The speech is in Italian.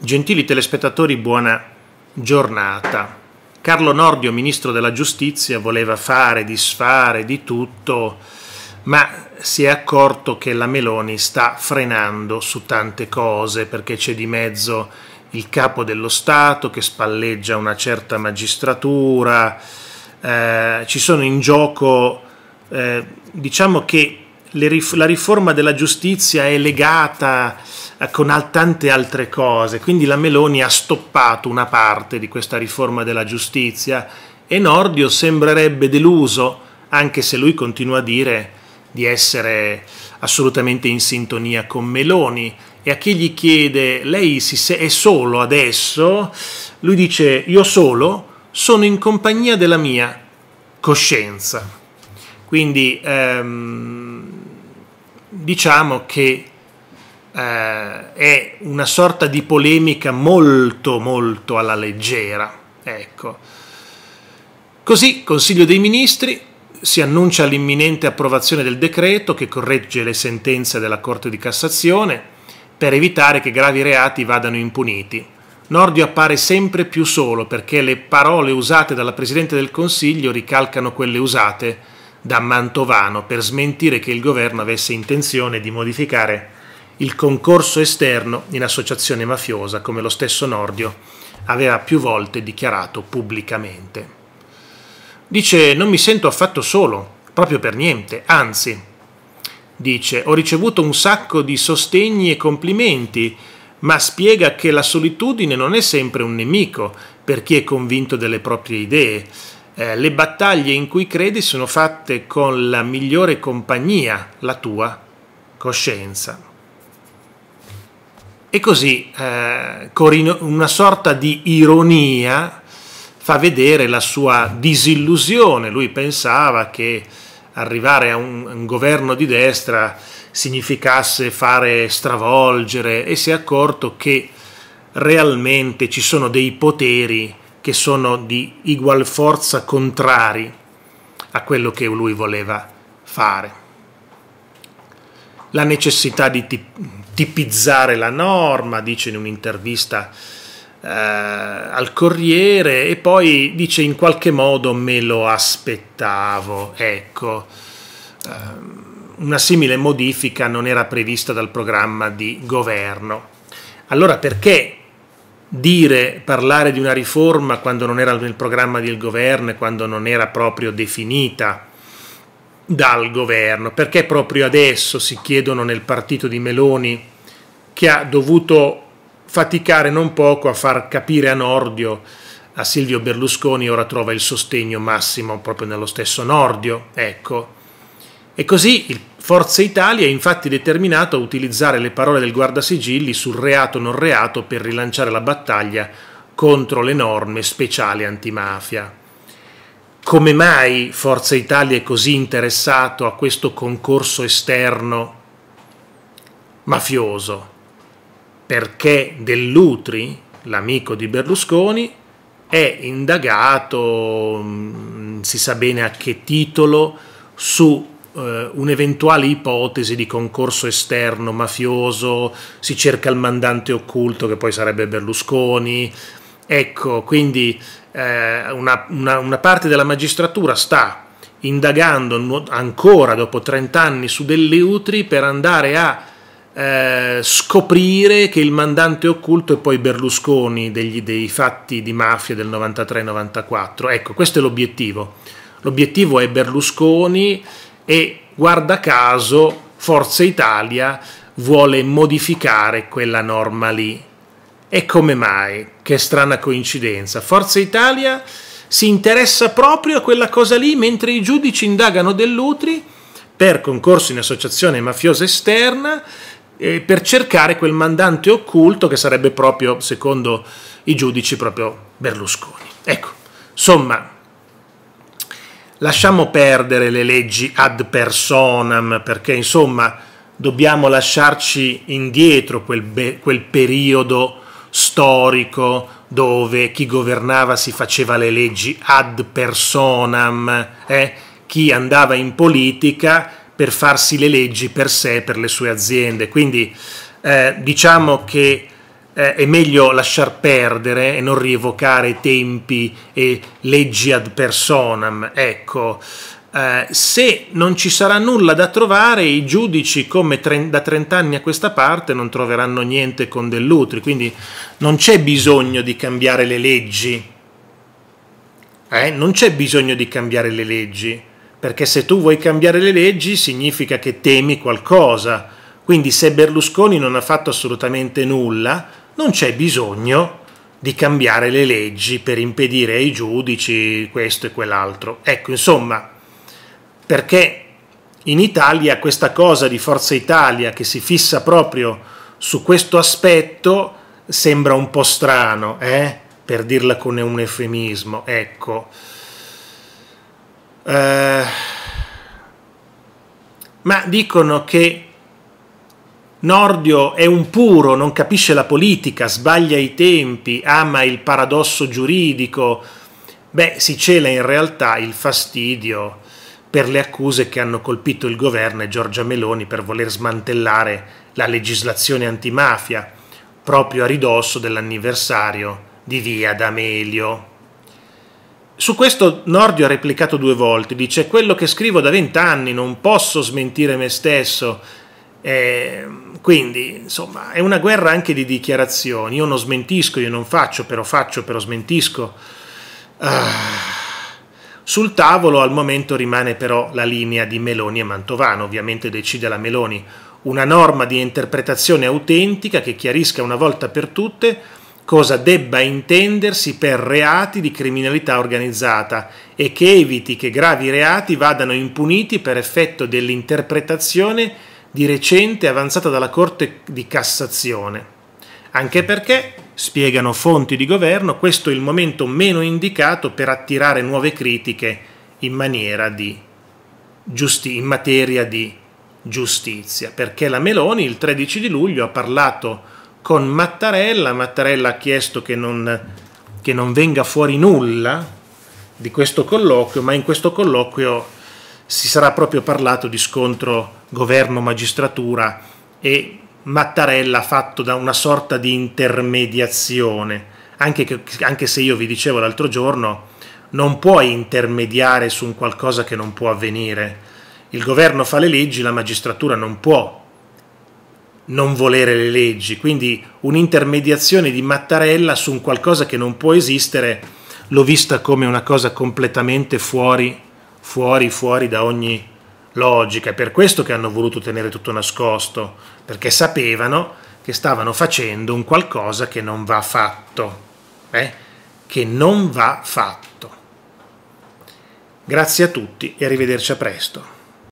Gentili telespettatori, buona giornata. Carlo Nordio, ministro della giustizia, voleva fare, disfare di tutto, ma si è accorto che la Meloni sta frenando su tante cose perché c'è di mezzo il capo dello Stato che spalleggia una certa magistratura, eh, ci sono in gioco, eh, diciamo che rif- la riforma della giustizia è legata eh, con al- tante altre cose, quindi la Meloni ha stoppato una parte di questa riforma della giustizia e Nordio sembrerebbe deluso, anche se lui continua a dire di essere assolutamente in sintonia con Meloni e a chi gli chiede lei se- è solo adesso, lui dice io solo sono in compagnia della mia coscienza. Quindi ehm, diciamo che eh, è una sorta di polemica molto molto alla leggera. Ecco. Così Consiglio dei Ministri si annuncia l'imminente approvazione del decreto che corregge le sentenze della Corte di Cassazione per evitare che gravi reati vadano impuniti. Nordio appare sempre più solo perché le parole usate dalla Presidente del Consiglio ricalcano quelle usate da Mantovano per smentire che il governo avesse intenzione di modificare il concorso esterno in associazione mafiosa, come lo stesso Nordio aveva più volte dichiarato pubblicamente. Dice: Non mi sento affatto solo, proprio per niente, anzi, dice: Ho ricevuto un sacco di sostegni e complimenti, ma spiega che la solitudine non è sempre un nemico per chi è convinto delle proprie idee eh, le battaglie in cui credi sono fatte con la migliore compagnia, la tua coscienza. E così eh, una sorta di ironia fa vedere la sua disillusione. Lui pensava che arrivare a un, un governo di destra significasse fare stravolgere e si è accorto che realmente ci sono dei poteri che sono di ugual forza contrari a quello che lui voleva fare. La necessità di tipizzare la norma, dice in un'intervista eh, al Corriere, e poi dice in qualche modo me lo aspettavo. Ecco, eh, una simile modifica non era prevista dal programma di governo. Allora perché dire, parlare di una riforma quando non era nel programma del governo e quando non era proprio definita dal governo, perché proprio adesso si chiedono nel partito di Meloni che ha dovuto faticare non poco a far capire a Nordio a Silvio Berlusconi ora trova il sostegno massimo proprio nello stesso Nordio, ecco e così il Forza Italia è infatti determinato a utilizzare le parole del guardasigilli sul reato non reato per rilanciare la battaglia contro le norme speciali antimafia. Come mai Forza Italia è così interessato a questo concorso esterno mafioso? Perché Dell'Utri, l'amico di Berlusconi, è indagato, mm, si sa bene a che titolo, su eh, un'eventuale ipotesi di concorso esterno mafioso, si cerca il mandante occulto che poi sarebbe Berlusconi. Ecco, quindi eh, una, una, una parte della magistratura sta indagando ancora dopo 30 anni su delle utri per andare a eh, scoprire che il mandante occulto è poi Berlusconi degli, dei fatti di mafia del 93-94. Ecco, questo è l'obiettivo. L'obiettivo è Berlusconi e guarda caso Forza Italia vuole modificare quella norma lì. E come mai? Che strana coincidenza. Forza Italia si interessa proprio a quella cosa lì, mentre i giudici indagano Dell'Utri per concorso in associazione mafiosa esterna eh, per cercare quel mandante occulto che sarebbe proprio, secondo i giudici, proprio Berlusconi. Ecco, insomma, lasciamo perdere le leggi ad personam perché insomma dobbiamo lasciarci indietro quel, be- quel periodo storico dove chi governava si faceva le leggi ad personam, eh? chi andava in politica per farsi le leggi per sé, per le sue aziende. Quindi eh, diciamo che eh, è meglio lasciar perdere e non rievocare tempi e leggi ad personam. Ecco, eh, se non ci sarà nulla da trovare, i giudici, come tre, da 30 anni a questa parte, non troveranno niente con Dell'Utri, quindi non c'è bisogno di cambiare le leggi. Eh? Non c'è bisogno di cambiare le leggi, perché se tu vuoi cambiare le leggi significa che temi qualcosa. Quindi se Berlusconi non ha fatto assolutamente nulla, non c'è bisogno di cambiare le leggi per impedire ai giudici questo e quell'altro. Ecco, insomma, perché in Italia questa cosa di Forza Italia che si fissa proprio su questo aspetto sembra un po' strano, eh? per dirla con un eufemismo, ecco. Eh, ma dicono che Nordio è un puro, non capisce la politica, sbaglia i tempi, ama il paradosso giuridico. Beh, si cela in realtà il fastidio per le accuse che hanno colpito il governo e Giorgia Meloni per voler smantellare la legislazione antimafia, proprio a ridosso dell'anniversario di Via D'Amelio. Su questo Nordio ha replicato due volte, dice quello che scrivo da vent'anni, non posso smentire me stesso. Eh, quindi, insomma, è una guerra anche di dichiarazioni. Io non smentisco, io non faccio, però faccio, però smentisco. Uh, sul tavolo al momento rimane però la linea di Meloni e Mantovano, ovviamente decide la Meloni una norma di interpretazione autentica che chiarisca una volta per tutte cosa debba intendersi per reati di criminalità organizzata e che eviti che gravi reati vadano impuniti per effetto dell'interpretazione di recente avanzata dalla Corte di Cassazione, anche perché, spiegano fonti di governo, questo è il momento meno indicato per attirare nuove critiche in, di giusti- in materia di giustizia, perché la Meloni il 13 di luglio ha parlato con Mattarella, Mattarella ha chiesto che non, che non venga fuori nulla di questo colloquio, ma in questo colloquio si sarà proprio parlato di scontro governo-magistratura e Mattarella fatto da una sorta di intermediazione, anche, che, anche se io vi dicevo l'altro giorno, non puoi intermediare su un qualcosa che non può avvenire. Il governo fa le leggi, la magistratura non può non volere le leggi, quindi un'intermediazione di Mattarella su un qualcosa che non può esistere l'ho vista come una cosa completamente fuori fuori, fuori da ogni logica. È per questo che hanno voluto tenere tutto nascosto, perché sapevano che stavano facendo un qualcosa che non va fatto. Eh? Che non va fatto. Grazie a tutti e arrivederci a presto.